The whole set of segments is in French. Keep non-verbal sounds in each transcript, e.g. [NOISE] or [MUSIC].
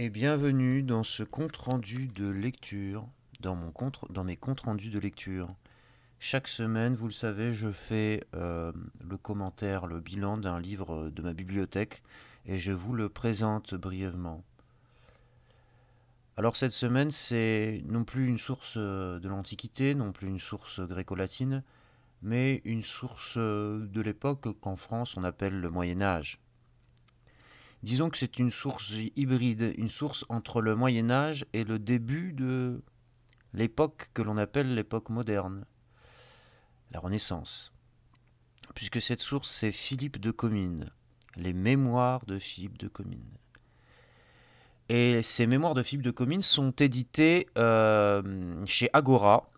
et bienvenue dans ce compte-rendu de lecture, dans, mon compte, dans mes comptes-rendus de lecture. Chaque semaine, vous le savez, je fais euh, le commentaire, le bilan d'un livre de ma bibliothèque et je vous le présente brièvement. Alors cette semaine, c'est non plus une source euh, de l'Antiquité, non plus une source gréco-latine, mais une source euh, de l'époque qu'en France on appelle le Moyen Âge. Disons que c'est une source hybride, une source entre le Moyen Âge et le début de l'époque que l'on appelle l'époque moderne, la Renaissance. Puisque cette source, c'est Philippe de Comines, les mémoires de Philippe de Comines. Et ces mémoires de Philippe de Comines sont éditées euh, chez Agora.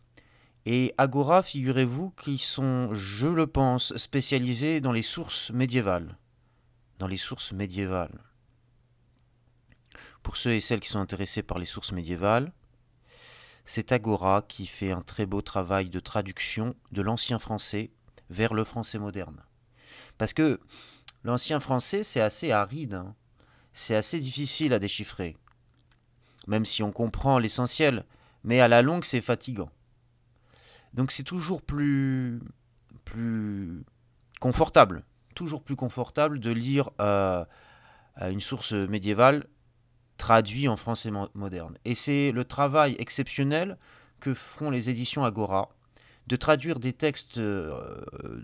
Et Agora, figurez-vous, qui sont, je le pense, spécialisés dans les sources médiévales dans les sources médiévales. Pour ceux et celles qui sont intéressés par les sources médiévales, c'est Agora qui fait un très beau travail de traduction de l'ancien français vers le français moderne. Parce que l'ancien français, c'est assez aride, hein. c'est assez difficile à déchiffrer, même si on comprend l'essentiel, mais à la longue, c'est fatigant. Donc c'est toujours plus, plus confortable toujours plus confortable de lire euh, euh, une source médiévale traduite en français moderne. Et c'est le travail exceptionnel que font les éditions Agora de traduire des textes euh,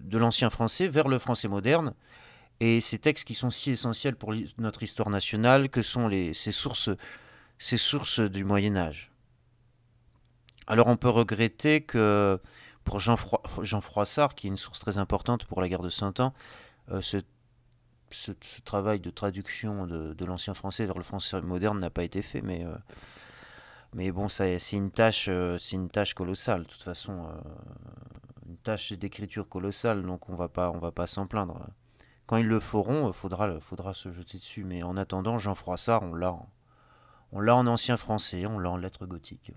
de l'ancien français vers le français moderne. Et ces textes qui sont si essentiels pour notre histoire nationale, que sont les, ces, sources, ces sources du Moyen Âge. Alors on peut regretter que pour Jean, Jean Froissart, qui est une source très importante pour la guerre de Cent Ans, euh, ce, travail de traduction de, l'ancien français vers le français moderne n'a pas été fait, mais, euh, mais bon, c'est une, tâche, euh, une tâche colossale, de toute façon, une tâche d'écriture colossale, donc on va pas, on va pas s'en plaindre. Quand ils le feront, faudra, faudra se jeter dessus, mais en attendant, Jean Froissart, on l'a. On l'a en ancien français, on l'a en lettres gothiques.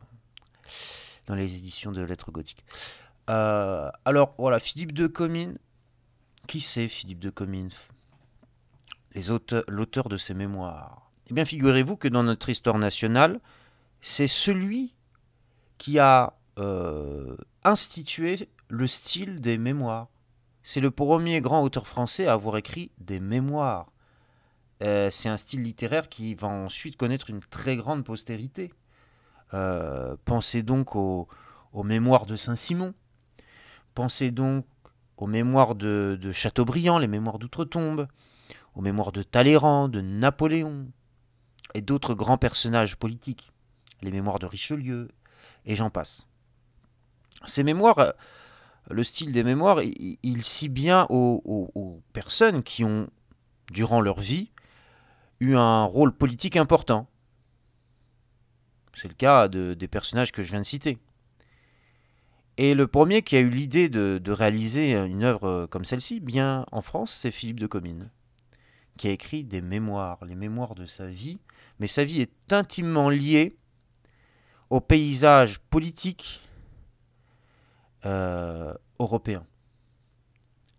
Dans les éditions de lettres gothiques. alors voilà, Philippe de Comines, qui c'est Philippe de Comines L'auteur de ses mémoires. Eh bien, figurez-vous que dans notre histoire nationale, c'est celui qui a euh, institué le style des mémoires. C'est le premier grand auteur français à avoir écrit des mémoires. Euh, c'est un style littéraire qui va ensuite connaître une très grande postérité. Euh, pensez donc aux mémoires de Saint-Simon. Pensez donc aux mémoires de, Chateaubriand, les mémoires d'Outre-Tombe, aux mémoires de Talleyrand, de Napoléon et d'autres grands personnages politiques, les mémoires de Richelieu, et j'en passe. Ces mémoires, euh, le style des mémoires, il, il bien aux, personnes qui ont, durant leur vie, eu un rôle politique important. C'est le cas des personnages que je viens de citer. Et le premier qui a eu l'idée de, réaliser une œuvre euh, comme celle-ci, eh bien en France, c'est Philippe de Comines, qui a écrit des mémoires, les mémoires de sa vie. Mais sa vie est intimement liée au paysage politique euh, européen.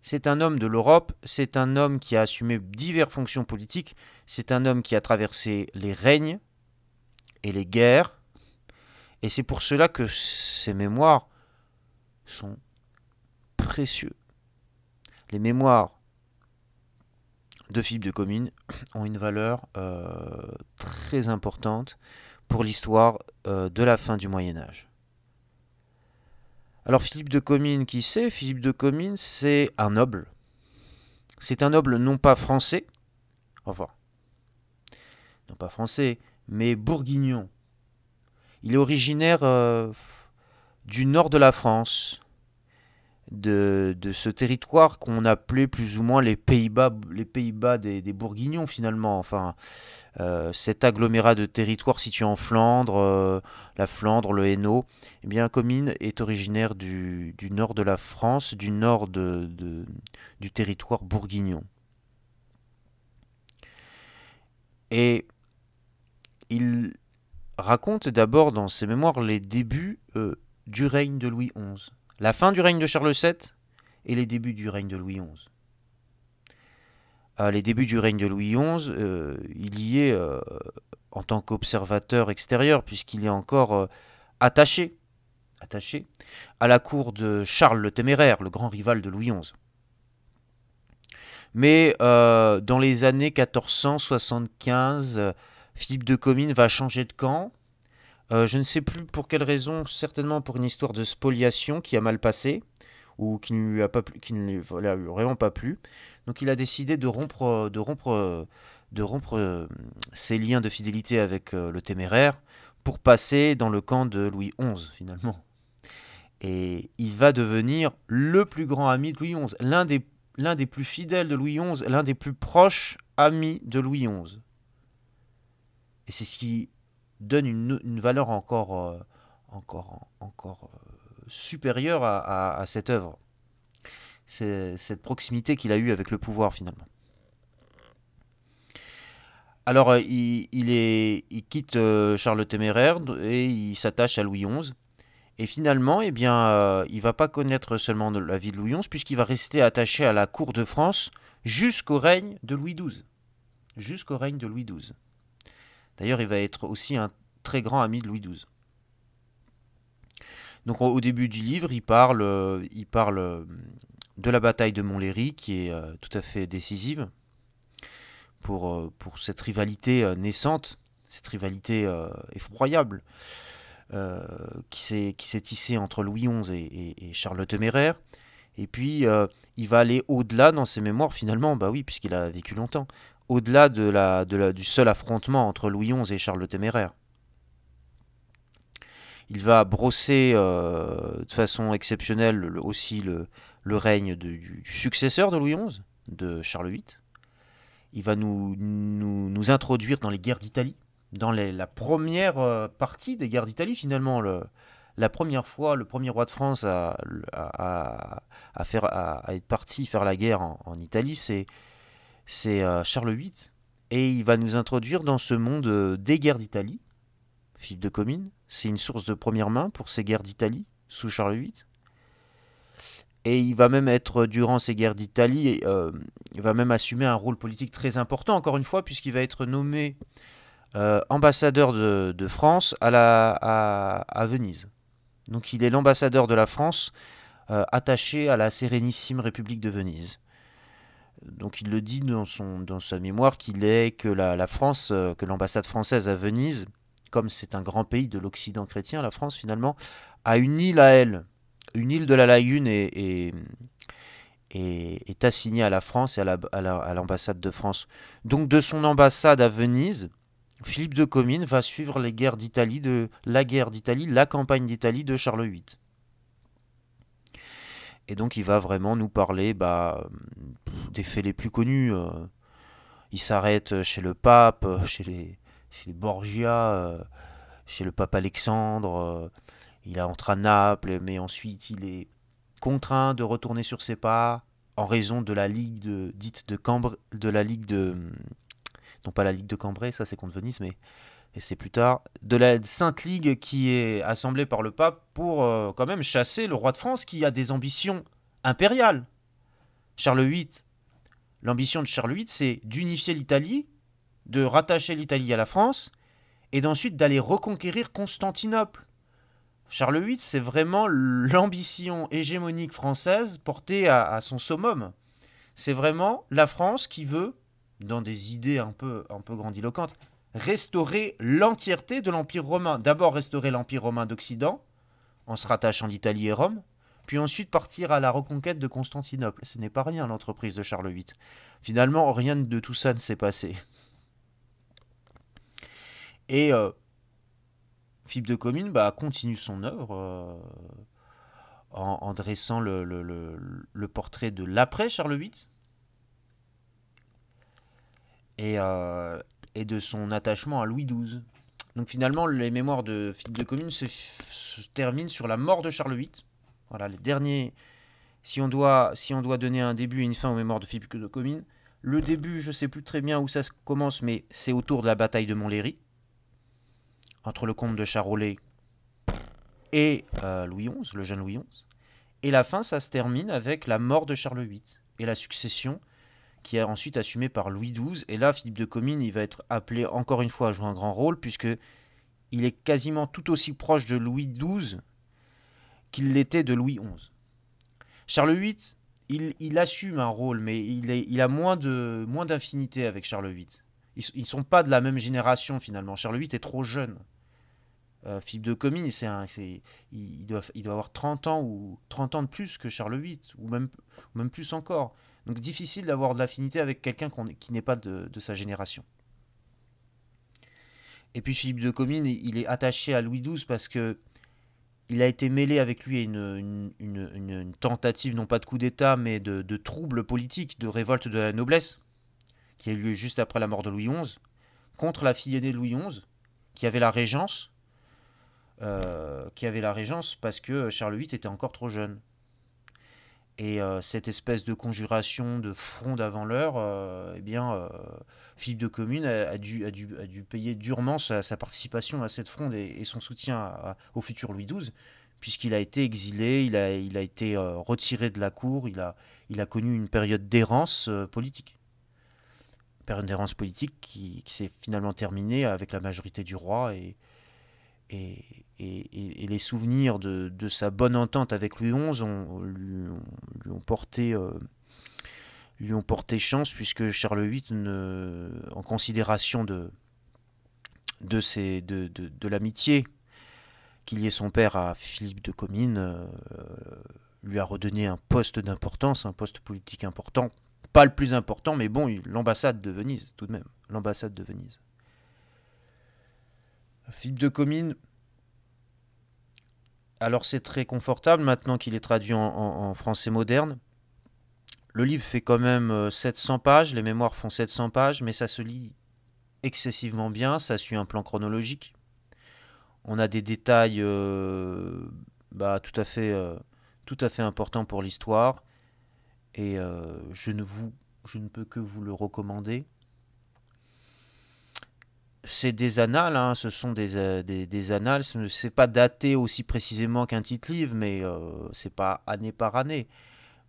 C'est un homme de l'Europe, c'est un homme qui a assumé diverses fonctions politiques, c'est un homme qui a traversé les règnes et les guerres. Et c'est pour cela que ses mémoires sont précieux. Les mémoires de Philippe de Comines [COUGHS] ont une valeur euh, très importante pour l'histoire euh, de la fin du Moyen Âge. Alors Philippe de Comines, qui c'est Philippe de Comines, c'est un noble. C'est un noble non pas français, enfin, non pas français, mais bourguignon. Il est originaire, euh, du nord de la France, de, ce territoire qu'on appelait plus ou moins les Pays-Bas, les Pays-Bas des, Bourguignons finalement. Enfin, euh, cet agglomérat de territoires situé en Flandre, euh, la Flandre, le Hainaut, eh bien, Comines est originaire du, nord de la France, du nord de, du territoire bourguignon. Et il raconte d'abord dans ses mémoires les débuts euh, du règne de Louis XI, la fin du règne de Charles VII et les débuts du règne de Louis XI. Euh, les débuts du règne de Louis XI, euh, il y est euh, en tant qu'observateur extérieur, puisqu'il est encore attaché, attaché à la cour de Charles le Téméraire, le grand rival de Louis XI. Mais dans les années 1475, Philippe de Comines va changer de camp, euh, je ne sais plus pour quelle raison, certainement pour une histoire de spoliation qui a mal passé, ou qui ne lui a, pas qui vraiment pas plu. Donc il a décidé de rompre, de rompre, de rompre euh, ses liens de fidélité avec euh, le téméraire pour passer dans le camp de Louis XI finalement. Et il va devenir le plus grand ami de Louis XI, l'un des, l'un des plus fidèles de Louis XI, l'un des plus proches amis de Louis XI. Et c'est ce qui donne une, valeur encore, euh, encore, encore euh, supérieure à, cette œuvre. C'est cette proximité qu'il a eue avec le pouvoir finalement. Alors euh, il, quitte Charles Téméraire et il s'attache à Louis XI. Et finalement, eh bien, il va pas connaître seulement la vie de Louis XI, puisqu'il va rester attaché à la cour de France jusqu'au règne de Louis XII. Jusqu'au règne de Louis XII. D'ailleurs, il va être aussi un très grand ami de Louis XII. Donc au début du livre, il parle, euh, il parle euh, de la bataille de Montlhéry, qui est euh, tout à fait décisive pour, pour cette rivalité naissante, cette rivalité effroyable qui s'est tissée entre Louis XI et, Charles Téméraire. Et puis, il va aller au-delà dans ses mémoires, finalement, bah oui, puisqu'il a vécu longtemps, au-delà de la, du seul affrontement entre Louis XI et Charles le Téméraire. Il va brosser euh, de façon exceptionnelle aussi le, règne du, successeur de Louis XI, de Charles VIII. Il va nous, nous, introduire dans les guerres d'Italie, dans la première euh, partie des guerres d'Italie finalement, le, la première fois, le premier roi de France à, faire, à, être parti faire la guerre en Italie, c'est c'est euh, Charles VIII, et il va nous introduire dans ce monde euh, des guerres d'Italie. Philippe de Comines, c'est une source de première main pour ces guerres d'Italie sous Charles VIII. Et il va même être, euh, durant ces guerres d'Italie, il va même assumer un rôle politique très important, encore une fois, puisqu'il va être nommé ambassadeur de, France à, Venise. Donc il est l'ambassadeur de la France attaché à la Sérénissime République de Venise donc il le dit dans, son, dans sa mémoire qu'il est que la, France, euh, que l'ambassade française à Venise, comme c'est un grand pays de l'Occident chrétien, la France finalement, a une île à elle. Une île de la Lagune et, est, assignée à la France et à l'ambassade de France. Donc de son ambassade à Venise, Philippe de Comines va suivre les guerres d'Italie, de la guerre d'Italie, la campagne d'Italie de Charles VIII. Et donc il va vraiment nous parler bah, des faits les plus connus. Euh. Il s'arrête euh, chez le pape, euh, chez les, Borgia, chez le pape Alexandre. Il entre à Naples, mais ensuite il est contraint de retourner sur ses pas en raison de la ligue de, dite de Cambrai, de la ligue non pas la ligue de Cambrai, ça c'est contre Venise, mais et c'est plus tard de la Sainte Ligue qui est assemblée par le pape pour euh, quand même chasser le roi de France qui a des ambitions impériales. Charles VIII, l'ambition de Charles VIII, c'est d'unifier l'Italie, de rattacher l'Italie à la France, et d'ensuite d'aller reconquérir Constantinople. Charles VIII, c'est vraiment l'ambition hégémonique française portée à, son summum. C'est vraiment la France qui veut, dans des idées un peu, un peu grandiloquentes, restaurer l'entièreté de l'Empire romain. D'abord restaurer l'Empire romain d'Occident, en se rattachant d'Italie et Rome, puis ensuite partir à la reconquête de Constantinople. Ce n'est pas rien l'entreprise de Charles VIII. Finalement, rien de tout ça ne s'est passé. Et euh, Philippe de Commune bah, continue son œuvre euh, en, dressant le, portrait de l'après Charles VIII. Et, euh, et de son attachement à Louis XII. Donc finalement, les mémoires de Philippe de Comines se, terminent sur la mort de Charles VIII. Voilà, les derniers. Si on doit, si on doit donner un début et une fin aux mémoires de Philippe de Comines, le début, je ne sais plus très bien où ça commence, mais c'est autour de la bataille de Montlhéry, entre le comte de Charolais et euh, Louis XI, le jeune Louis XI. Et la fin, ça se termine avec la mort de Charles VIII et la succession qui est ensuite assumé par Louis XII. Et là, Philippe de Comines, il va être appelé encore une fois à jouer un grand rôle, puisque il est quasiment tout aussi proche de Louis XII qu'il l'était de Louis XI. Charles VIII, il, assume un rôle, mais il, a moins de moins avec Charles VIII. Ils ne sont pas de la même génération finalement. Charles VIII est trop jeune. Euh, Philippe de Comines, c'est il, il, doit, avoir 30 ans ou 30 ans de plus que Charles VIII, ou même, ou même plus encore. Donc difficile d'avoir de l'affinité avec quelqu'un qui n'est pas de, sa génération. Et puis Philippe de Comines, il est attaché à Louis XII parce que il a été mêlé avec lui à une, tentative, non pas de coup d'État, mais de, troubles politiques, de révolte de la noblesse, qui a eu lieu juste après la mort de Louis XI, contre la fille aînée de Louis XI, qui avait la régence, euh, qui avait la régence parce que Charles VIII était encore trop jeune. Et euh, cette espèce de conjuration, de fronde avant l'heure, euh, eh bien, euh, Philippe de Commune a, dû, payer durement sa, participation à cette fronde et, son soutien au futur Louis XII, puisqu'il a été exilé, il a, été retiré de la cour, il a, connu une période d'errance politique. période d'errance politique qui, s'est finalement terminée avec la majorité du roi et, et, et, les souvenirs de, de, sa bonne entente avec Louis XI ont, lui, ont, porté, euh, lui ont porté chance, puisque Charles VIII, en considération de, de, de, de, l'amitié qu'il y ait son père à Philippe de Comines, euh, lui a redonné un poste d'importance, un poste politique important. Pas le plus important, mais bon, l'ambassade de Venise, tout de même. L'ambassade de Venise. Philippe de Comines alors c'est très confortable maintenant qu'il est traduit en, français moderne. Le livre fait quand même 700 euh, pages, les mémoires font 700 pages, mais ça se lit excessivement bien, ça suit un plan chronologique. On a des détails euh, bah, tout, à fait, euh, tout à fait importants pour l'histoire, et je ne peux que vous le recommander c'est des annales, hein, ce sont des, euh, des, des annales, pas daté aussi précisément qu'un titre livre, mais euh, c'est pas année par année.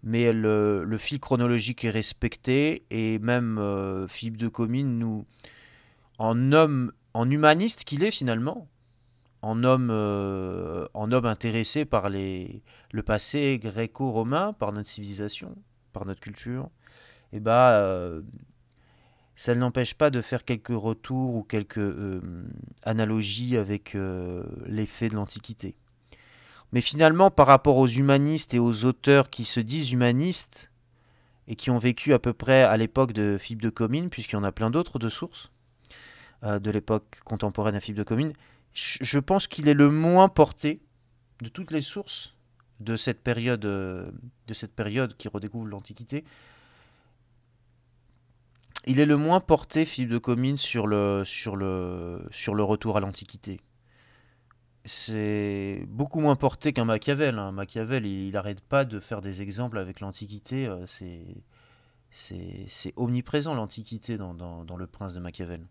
Mais le, fil chronologique est respecté, et même euh, Philippe de Comines, nous, en homme, en humaniste qu'il est finalement, en homme, en homme intéressé par les, le passé gréco-romain, par notre civilisation, par notre culture, et eh bah ben, ça ne l'empêche pas de faire quelques retours ou quelques euh, analogies avec euh, les l'effet de l'Antiquité. Mais finalement, par rapport aux humanistes et aux auteurs qui se disent humanistes, et qui ont vécu à peu près à l'époque de Philippe de Comines, puisqu'il y en a plein d'autres de sources, euh, de l'époque contemporaine à Philippe de Comines, je pense qu'il est le moins porté de toutes les sources de cette période, de cette période qui redécouvre l'Antiquité, il est le moins porté, Philippe de Comines, sur le, sur le, sur le retour à l'Antiquité. C'est beaucoup moins porté qu'un Machiavel. Hein. Machiavel, il n'arrête pas de faire des exemples avec l'Antiquité. Euh, c'est omniprésent, l'Antiquité, dans, Le Prince de Machiavel.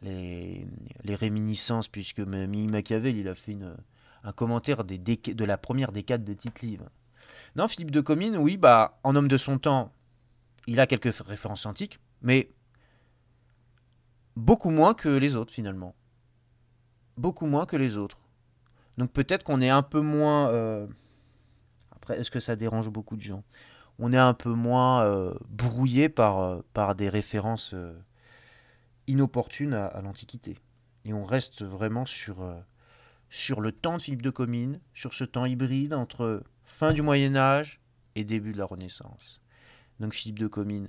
Les, les réminiscences, puisque même Machiavel, il a fait une, un commentaire des de la première décade de tite Non, Philippe de Comines, oui, bah, en homme de son temps, il a quelques références antiques, mais beaucoup moins que les autres finalement. Beaucoup moins que les autres. Donc peut-être qu'on est un peu moins... Euh, après, est-ce que ça dérange beaucoup de gens On est un peu moins euh, brouillé par, euh, par des références inopportunes à, l'Antiquité. Et on reste vraiment sur, sur le temps de Philippe de Comines, sur ce temps hybride entre fin du Moyen Âge et début de la Renaissance. Donc Philippe de Comines,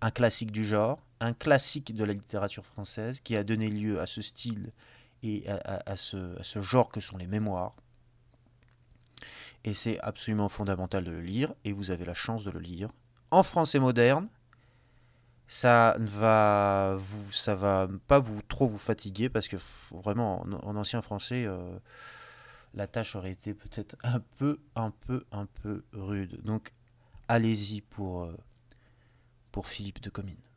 un classique du genre, un classique de la littérature française qui a donné lieu à ce style et à, ce, genre que sont les mémoires. Et c'est absolument fondamental de le lire, et vous avez la chance de le lire. En français moderne, ça ne va, pas vous, trop vous fatiguer, parce que vraiment, en, ancien français, euh, la tâche aurait été peut-être un peu, un peu, un peu rude. Donc, allez-y pour... Euh, pour Philippe de Comines.